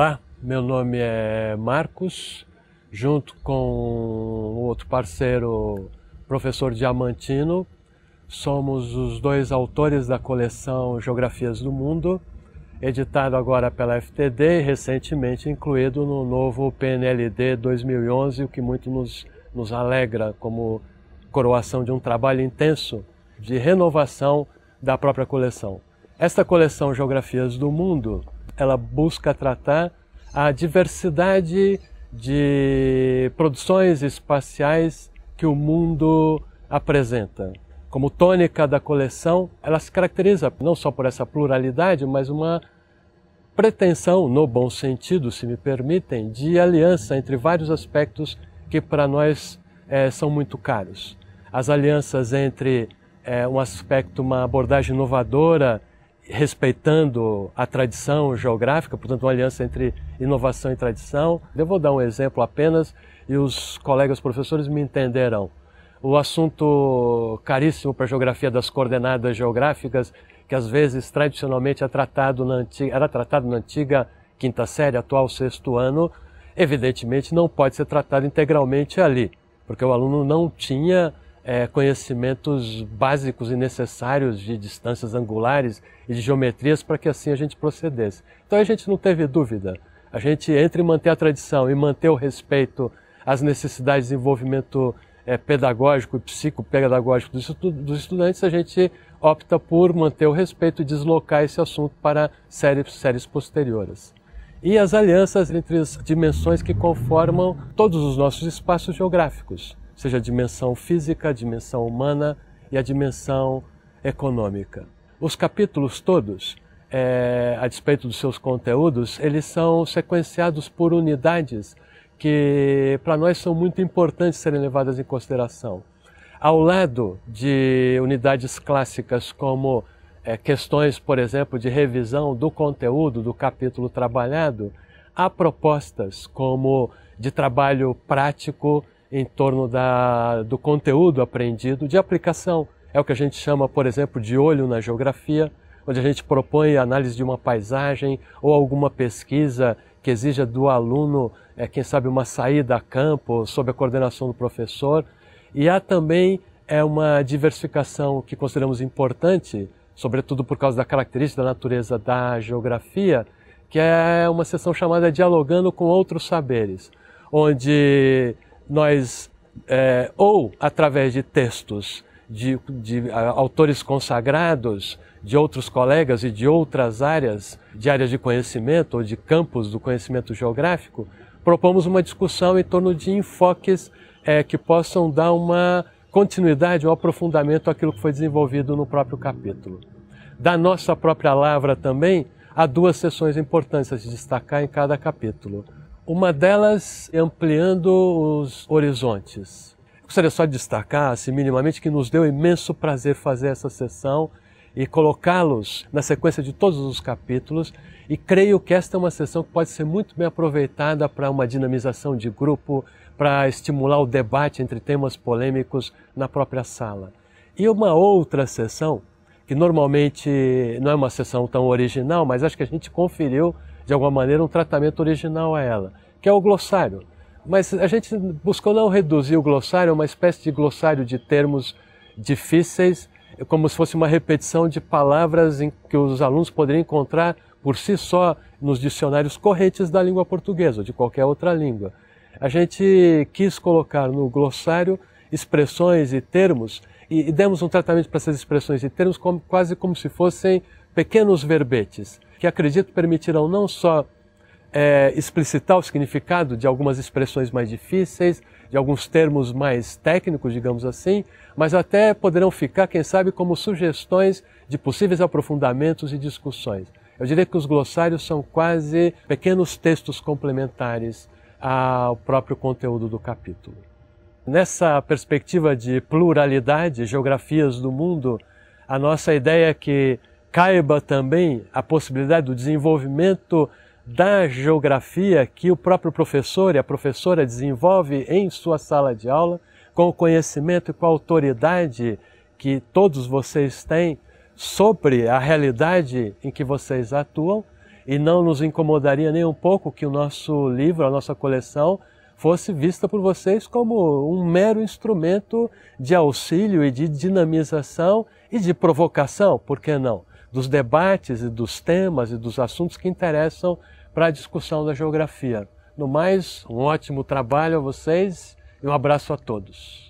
Olá, meu nome é Marcos, junto com outro parceiro, professor Diamantino, somos os dois autores da coleção Geografias do Mundo, editado agora pela FTD e recentemente incluído no novo PNLD 2011, o que muito nos, nos alegra como coroação de um trabalho intenso de renovação da própria coleção. Esta coleção Geografias do Mundo, ela busca tratar a diversidade de produções espaciais que o mundo apresenta. Como tônica da coleção, ela se caracteriza não só por essa pluralidade, mas uma pretensão, no bom sentido, se me permitem, de aliança entre vários aspectos que para nós é, são muito caros. As alianças entre é, um aspecto, uma abordagem inovadora respeitando a tradição geográfica, portanto, uma aliança entre inovação e tradição. Eu vou dar um exemplo apenas e os colegas professores me entenderão. O assunto caríssimo para a geografia das coordenadas geográficas, que às vezes tradicionalmente é tratado antiga, era tratado na antiga quinta série, atual sexto ano, evidentemente não pode ser tratado integralmente ali, porque o aluno não tinha é, conhecimentos básicos e necessários de distâncias angulares e de geometrias para que assim a gente procedesse. Então a gente não teve dúvida. A gente, entre manter a tradição e manter o respeito às necessidades de desenvolvimento é, pedagógico e psicopedagógico dos, estu dos estudantes, a gente opta por manter o respeito e deslocar esse assunto para séries, séries posteriores. E as alianças entre as dimensões que conformam todos os nossos espaços geográficos seja a dimensão física, a dimensão humana e a dimensão econômica. Os capítulos todos, é, a despeito dos seus conteúdos, eles são sequenciados por unidades que para nós são muito importantes serem levadas em consideração. Ao lado de unidades clássicas como é, questões, por exemplo, de revisão do conteúdo do capítulo trabalhado, há propostas como de trabalho prático em torno da, do conteúdo aprendido, de aplicação. É o que a gente chama, por exemplo, de olho na geografia, onde a gente propõe a análise de uma paisagem ou alguma pesquisa que exija do aluno, é, quem sabe, uma saída a campo, sob a coordenação do professor. E há também é uma diversificação que consideramos importante, sobretudo por causa da característica da natureza da geografia, que é uma sessão chamada Dialogando com Outros Saberes, onde nós, é, ou através de textos de, de autores consagrados, de outros colegas e de outras áreas, de áreas de conhecimento ou de campos do conhecimento geográfico, propomos uma discussão em torno de enfoques é, que possam dar uma continuidade, um aprofundamento àquilo que foi desenvolvido no próprio capítulo. Da nossa própria lavra também, há duas sessões importantes a se destacar em cada capítulo. Uma delas ampliando os horizontes. gostaria só de destacar, assim, minimamente, que nos deu imenso prazer fazer essa sessão e colocá-los na sequência de todos os capítulos. E creio que esta é uma sessão que pode ser muito bem aproveitada para uma dinamização de grupo, para estimular o debate entre temas polêmicos na própria sala. E uma outra sessão, que normalmente não é uma sessão tão original, mas acho que a gente conferiu de alguma maneira, um tratamento original a ela, que é o glossário. Mas a gente buscou não reduzir o glossário a é uma espécie de glossário de termos difíceis, é como se fosse uma repetição de palavras em que os alunos poderiam encontrar por si só nos dicionários correntes da língua portuguesa ou de qualquer outra língua. A gente quis colocar no glossário expressões e termos e, demos um tratamento para essas expressões e termos como, quase como se fossem pequenos verbetes que acredito permitirão não só é, explicitar o significado de algumas expressões mais difíceis, de alguns termos mais técnicos, digamos assim, mas até poderão ficar, quem sabe, como sugestões de possíveis aprofundamentos e discussões. Eu diria que os glossários são quase pequenos textos complementares ao próprio conteúdo do capítulo. Nessa perspectiva de pluralidade, geografias do mundo, a nossa ideia é que caiba também a possibilidade do desenvolvimento da geografia que o próprio professor e a professora desenvolve em sua sala de aula, com o conhecimento e com a autoridade que todos vocês têm sobre a realidade em que vocês atuam, e não nos incomodaria nem um pouco que o nosso livro, a nossa coleção, fosse vista por vocês como um mero instrumento de auxílio e de dinamização e de provocação, por que não? dos debates e dos temas e dos assuntos que interessam para a discussão da geografia. No mais, um ótimo trabalho a vocês e um abraço a todos.